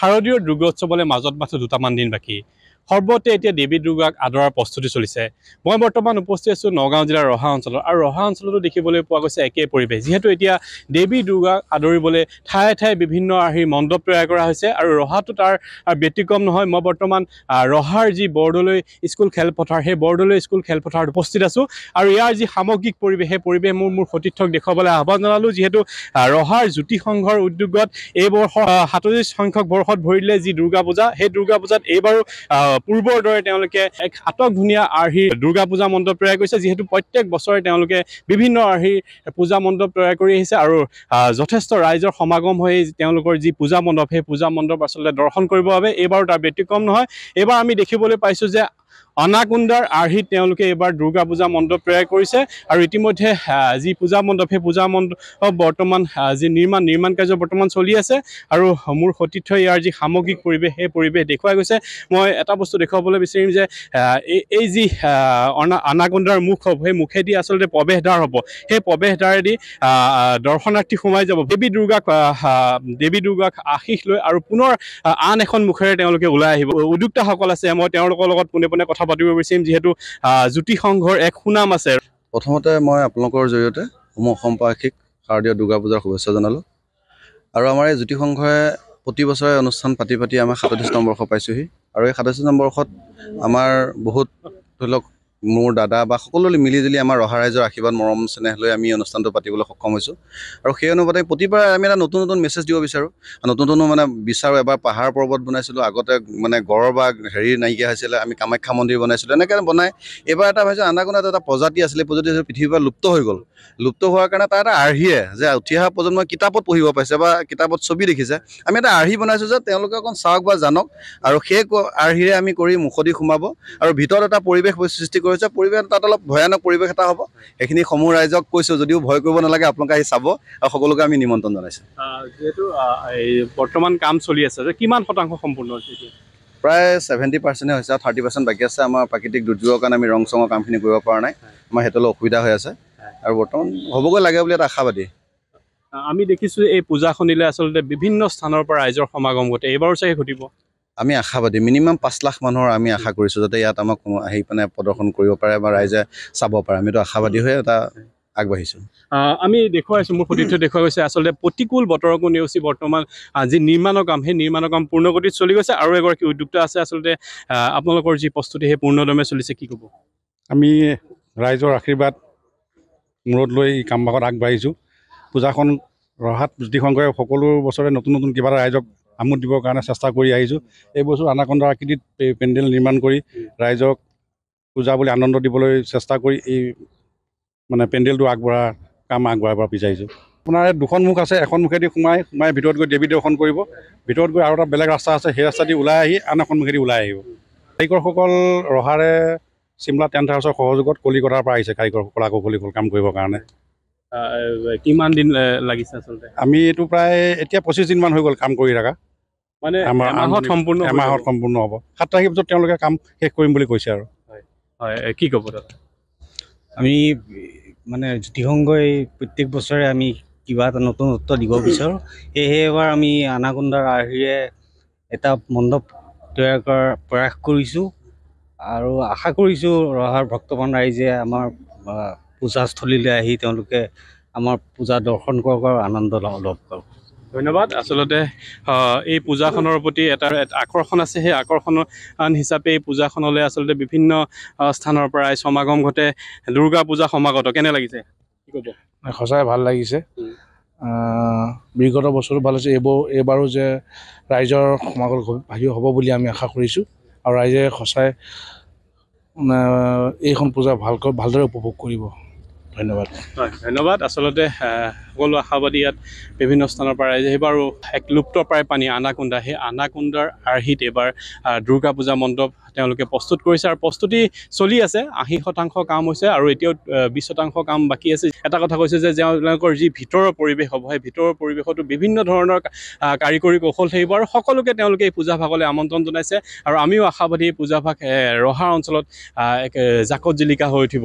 শাৰদীয় দুৰ্গোৎসৱলৈ মাজত মাত্ৰ দুটামান দিন বাকী সৰ্বতে এতিয়া দেৱী দুৰ্গাক আদৰাৰ প্ৰস্তুতি চলিছে মই বৰ্তমান উপস্থিত আছোঁ নগাঁও জিলাৰ ৰহা অঞ্চলত আৰু ৰহা অঞ্চলতো দেখিবলৈ পোৱা গৈছে একে পৰিৱেশ যিহেতু এতিয়া দেৱী দুৰ্গাক আদৰিবলৈ ঠায়ে ঠায়ে বিভিন্ন আৰ্হি মণ্ডপ তৈয়াৰ কৰা হৈছে আৰু ৰহাটো তাৰ ব্যতিক্ৰম নহয় মই বৰ্তমান ৰহাৰ যি বৰদলৈ স্কুল খেলপথাৰ সেই বৰদলৈ স্কুল খেলপথাৰত উপস্থিত আছোঁ আৰু ইয়াৰ যি সামগ্ৰিক পৰিৱেশ সেই পৰিৱেশ মোৰ মোৰ সতীৰ্থক দেখুৱাবলৈ আহ্বান জনালোঁ যিহেতু ৰহাৰ জ্যোতি সংঘৰ উদ্যোগত এই বৰ্ষ সাতত্ৰিছ সংখ্যক বৰ্ষত ভৰিলে যি দুৰ্গা পূজা সেই দুৰ্গা পূজাত এইবাৰো পূৰ্বৰ দৰে তেওঁলোকে এক সাতক ধুনীয়া আৰ্হিৰ দুৰ্গা পূজা মণ্ডপ তৈয়াৰ কৰিছে যিহেতু প্ৰত্যেক বছৰে তেওঁলোকে বিভিন্ন আৰ্হিৰ পূজা মণ্ডপ তৈয়াৰ কৰি আহিছে আৰু যথেষ্ট ৰাইজৰ সমাগম হৈ তেওঁলোকৰ যি পূজা মণ্ডপ সেই পূজা মণ্ডপ আচলতে দৰ্শন কৰিবৰ বাবে এইবাৰো তাৰ ব্যতিক্ৰম নহয় এইবাৰ আমি দেখিবলৈ পাইছোঁ যে অনাকুণ্ডাৰ আৰ্হিত তেওঁলোকে এইবাৰ দুৰ্গা পূজা মণ্ডপ তৈয়াৰ কৰিছে আৰু ইতিমধ্যে যি পূজা মণ্ডপ সেই পূজা মণ্ডপ বৰ্তমান যি নিৰ্মাণ নিৰ্মাণ কাৰ্য বৰ্তমান চলি আছে আৰু মোৰ সতীৰ্থ ইয়াৰ যি সামগ্ৰিক পৰিৱেশ সেই পৰিৱেশ দেখুৱাই গৈছে মই এটা বস্তু দেখুৱাবলৈ বিচাৰিম যে এই যি অনা অনাকুণ্ডাৰ মুখ হ'ব সেই মুখেদি আচলতে প্ৰৱেশদ্বাৰ হ'ব সেই প্ৰৱেশদ্বাৰেদি দৰ্শনাৰ্থী সোমাই যাব দেৱী দুৰ্গাক দেৱী দুৰ্গাক আশীষ লৈ আৰু পুনৰ আন এখন মুখেৰে তেওঁলোকে ওলাই আহিব উদ্যোক্তাসকল আছে মই তেওঁলোকৰ লগত পোনে পোনে কথা পাতিব বিচাৰিম যিহেতু জ্যোতি সংঘৰ এক সুনাম আছে প্ৰথমতে মই আপোনালোকৰ জৰিয়তে অসম পাৰ্ষিক শাৰদীয় দুৰ্গা পূজাৰ শুভেচ্ছা জনালোঁ আৰু আমাৰ এই জ্যোতি সংঘই প্ৰতি বছৰে অনুষ্ঠান পাতি পাতি আমাৰ সাতত্ৰিছ নম্বৰ বৰ্ষ পাইছোঁহি আৰু এই সাতত্ৰিছ নম্বৰ বৰ্ষত আমাৰ বহুত ধৰি লওক মোৰ দাদা বা সকলোৱে মিলিজুলি আমাৰ ৰহা ৰাইজৰ আশীৰ্বাদ মৰম চেনেহ লৈ আমি অনুষ্ঠানটো পাতিবলৈ সক্ষম হৈছোঁ আৰু সেই অনুপাতে প্ৰতিবাৰ আমি এটা নতুন নতুন মেছেজ দিব বিচাৰোঁ নতুন নতুন মানে বিচাৰোঁ এবাৰ পাহাৰ পৰ্বত বনাইছিলোঁ আগতে মানে গড় বা হেৰি নাইকিয়া হৈছিলে আমি কামাখ্যা মন্দিৰ বনাইছিলোঁ এনেকৈ বনাই এইবাৰ এটা ভাবিছোঁ আনাগোনাত এটা প্ৰজাতি আছিলে প্ৰজাতি পৃথিৱীৰ পৰা লুপ্ত হৈ গ'ল লুপ্ত হোৱাৰ কাৰণে তাৰ এটা আৰ্হিয়ে যে উঠি অহা প্ৰজন্মই কিতাপত পঢ়িব পাইছে বা কিতাপত ছবি দেখিছে আমি এটা আৰ্হি বনাইছোঁ যে তেওঁলোকে অকণ চাওক বা জানক আৰু সেই আৰ্হিৰে আমি কৰি মুখদি সোমাব আৰু ভিতৰত এটা পৰিৱেশ সৃষ্টি কৰিছে পৰিৱেশ তাত অলপ ভয়ানক পৰিৱেশ এটা হ'ব সেইখিনি সমূহ ৰাইজক কৈছোঁ যদিও ভয় কৰিব নালাগে আপোনালোকে আহি চাব আৰু সকলোকে আমি নিমন্ত্ৰণ জনাইছোঁ যিহেতু বৰ্তমান কাম চলি আছে যে কিমান শতাংশ সম্পূৰ্ণ প্ৰায় ছেভেণ্টি পাৰ্চেণ্টে হৈছে আৰু থাৰ্টি পাৰ্চেণ্ট বাকী আছে আমাৰ প্ৰাকৃতিক দুৰ্যোগৰ কাৰণে আমি ৰং চঙৰ কামখিনি কৰিব পৰা নাই আমাৰ সেইটো অলপ অসুবিধা হৈ আছে আৰু বৰ্তমান হ'বগৈ লাগে বুলি এটা আশাবাদী আমি দেখিছোঁ এই পূজাখনিলৈ আচলতে বিভিন্ন স্থানৰ পৰা ৰাইজৰ সমাগম ঘটে এইবাৰো চাগে ঘটিব আমি আশাবাদী মিনিমাম পাঁচ লাখ মানুহৰ আমি আশা কৰিছোঁ যাতে ইয়াত আমাক আহি পিনে প্ৰদৰ্শন কৰিব পাৰে বা ৰাইজে চাব পাৰে আমিতো আশাবাদী হৈ এটা আগবাঢ়িছোঁ আমি দেখুৱাইছোঁ মোৰ সতীৰ্থ দেখুৱাই গৈছে আচলতে প্ৰতিকূল বতৰকো নেওচি বৰ্তমান যি নিৰ্মাণৰ কাম সেই নিৰ্মাণৰ কাম পূৰ্ণগতিত চলি গৈছে আৰু এগৰাকী উদ্যোক্তা আছে আচলতে আপোনালোকৰ যি প্ৰস্তুতি সেই পূৰ্ণদমে চলিছে কি ক'ব আমি ৰাইজৰ আশীৰ্বাদ মূৰত লৈ কাম ভাগত আগবাঢ়িছোঁ পূজাখন ৰহাত জ্যোতি শংকৰে সকলো বছৰে নতুন নতুন কিবা এটা ৰাইজক আমোদ দিবৰ কাৰণে চেষ্টা কৰি আহিছোঁ এই এইবছৰ আনাকন্দ আকৃতিত পেণ্ডেল নিৰ্মাণ কৰি ৰাইজক পূজা বুলি আনন্দ দিবলৈ চেষ্টা কৰি এই মানে পেণ্ডেলটো আগবঢ়া কাম আগবঢ়াব বিচাৰিছোঁ আপোনাৰ দুখন মুখ আছে এখন মুখেদি সোমাই সোমাই ভিতৰত গৈ দেৱী দৰ্শন কৰিব ভিতৰত গৈ আৰু এটা বেলেগ ৰাস্তা আছে সেই ৰাস্তাদি ওলাই আহি আন এখন মুখেদি ওলাই আহিব নাৰিকৰসকল ৰহাৰে চিমলা টেণ্ট সহযোগত কলিকতাৰ পৰা আহিছে কাৰিকৰ কলা কৌশলীসকল কাম কৰিবৰ কাৰণে কিমান দিন লাগিছে আচলতে আমি এইটো প্ৰায় এতিয়া পঁচিছ দিনমান হৈ গ'ল কাম কৰি থকা মানে এমাহত সম্পূৰ্ণ এমাহত সম্পূৰ্ণ হ'ব সাত তাৰিখৰ পিছত তেওঁলোকে কাম শেষ কৰিম বুলি কৈছে আৰু হয় হয় কি ক'ব আমি মানে জ্যোতিসংগই প্ৰত্যেক বছৰে আমি কিবা এটা নতুনত্ব দিব বিচাৰোঁ সেয়েহে এবাৰ আমি আনাগোন্ধাৰ আৰ্হিৰে এটা মণ্ডপ তৈয়াৰ কৰাৰ প্ৰয়াস কৰিছোঁ আৰু আশা কৰিছোঁ ৰহাৰ ভক্তবান ৰাইজে আমাৰ পূজাস্থলীলৈ আহি তেওঁলোকে আমাৰ পূজা দৰ্শন কৰক আৰু আনন্দ লভ কৰক ধন্যবাদ আচলতে এই পূজাখনৰ প্ৰতি এটা আকৰ্ষণ আছে সেই আকৰ্ষণ হিচাপে এই পূজাখনলৈ আচলতে বিভিন্ন স্থানৰ পৰাই সমাগম ঘটে দুৰ্গা পূজা সমাগত কেনে লাগিছে সঁচাই ভাল লাগিছে বিগত বছৰো ভাল হৈছে এইবোৰ এইবাৰো যে ৰাইজৰ সমাগত হেৰি হ'ব বুলি আমি আশা কৰিছোঁ আৰু ৰাইজে সঁচাই এইখন পূজা ভালকৈ ভালদৰে উপভোগ কৰিব ধন্যবাদ হয় ধন্যবাদ আচলতে সকলো আশাবাদী ইয়াত বিভিন্ন স্থানৰ পৰা ৰাইজে সেইবাৰো এক লুপ্ত প্ৰায় পানী আনাকুণ্ডা সেই আনাকুণ্ডাৰ আৰ্হিত এইবাৰ দুৰ্গা পূজা মণ্ডপ তেওঁলোকে প্ৰস্তুত কৰিছে আৰু প্ৰস্তুতি চলি আছে আশী শতাংশ কাম হৈছে আৰু এতিয়াও বিশ শতাংশ কাম বাকী আছে এটা কথা কৈছে যে তেওঁলোকৰ যি ভিতৰৰ পৰিৱেশ হ'ব সেই ভিতৰৰ পৰিৱেশতো বিভিন্ন ধৰণৰ কাৰিকৰী কৌশল থাকিব আৰু সকলোকে তেওঁলোকে এই পূজা ভাগলৈ আমন্ত্ৰণ জনাইছে আৰু আমিও আশাবাদী পূজা ভাগ ৰহা অঞ্চলত এক জাকত জিলিকা হৈ উঠিব